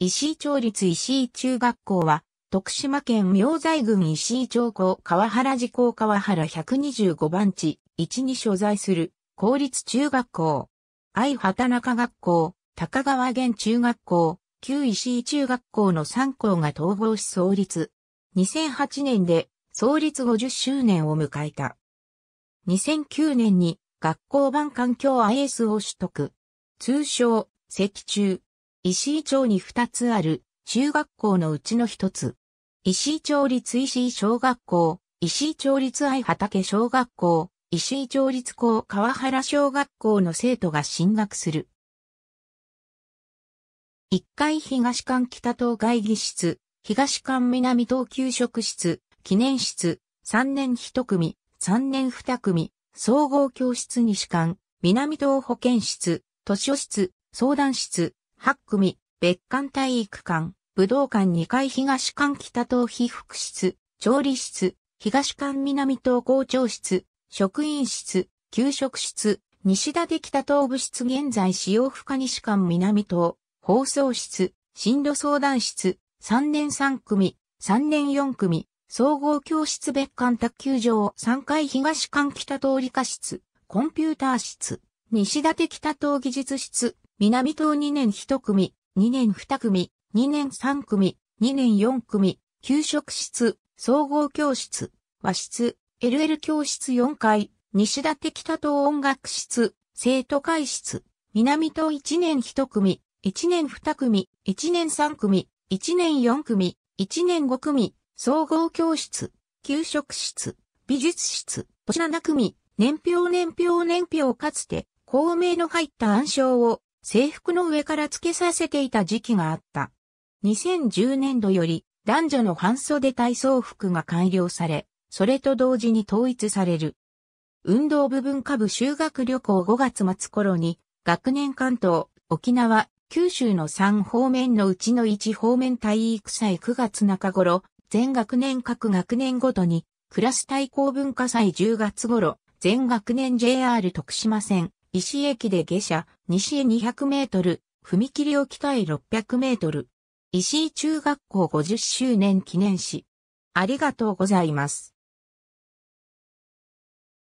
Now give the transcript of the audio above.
石井町立石井中学校は、徳島県明西郡石井町校川原寺校川原125番地1に所在する公立中学校、愛畑中学校、高川源中学校、旧石井中学校の3校が統合し創立。2008年で創立50周年を迎えた。2009年に学校版環境 IS を取得。通称、石中、石井町に2つある中学校のうちの一つ。石井町立石井小学校、石井町立愛畑小学校、石井町立高川原小学校の生徒が進学する。1階東館北東会議室、東館南東給食室、記念室、3年1組、3年2組、総合教室西館、南東保健室、図書室、相談室、8組、別館体育館、武道館2階東館北等被服室、調理室、東館南等校長室、職員室、給食室、西立北等部室現在使用不可西館南等、放送室、進路相談室、3年3組、3年4組、総合教室別館卓球場3階東館北東理科室、コンピューター室、西立北東技術室、南東2年1組、2年2組、2年3組、2年4組、給食室、総合教室、和室、LL 教室4階、西立北東音楽室、生徒会室、南東1年1組、1年2組、1年3組、1年4組、1年5組、総合教室、給食室、美術室、星7組、年表年表年表かつて、公明の入った暗証を制服の上から付けさせていた時期があった。2010年度より男女の半袖体操服が改良され、それと同時に統一される。運動部分下部修学旅行5月末頃に、学年関東、沖縄、九州の3方面のうちの1方面体育祭9月中頃、全学年各学年ごとに、クラス対抗文化祭10月頃、全学年 JR 徳島線、石井駅で下車、西へ200メートル、踏切を北へ600メートル。石井中学校50周年記念誌。ありがとうございます。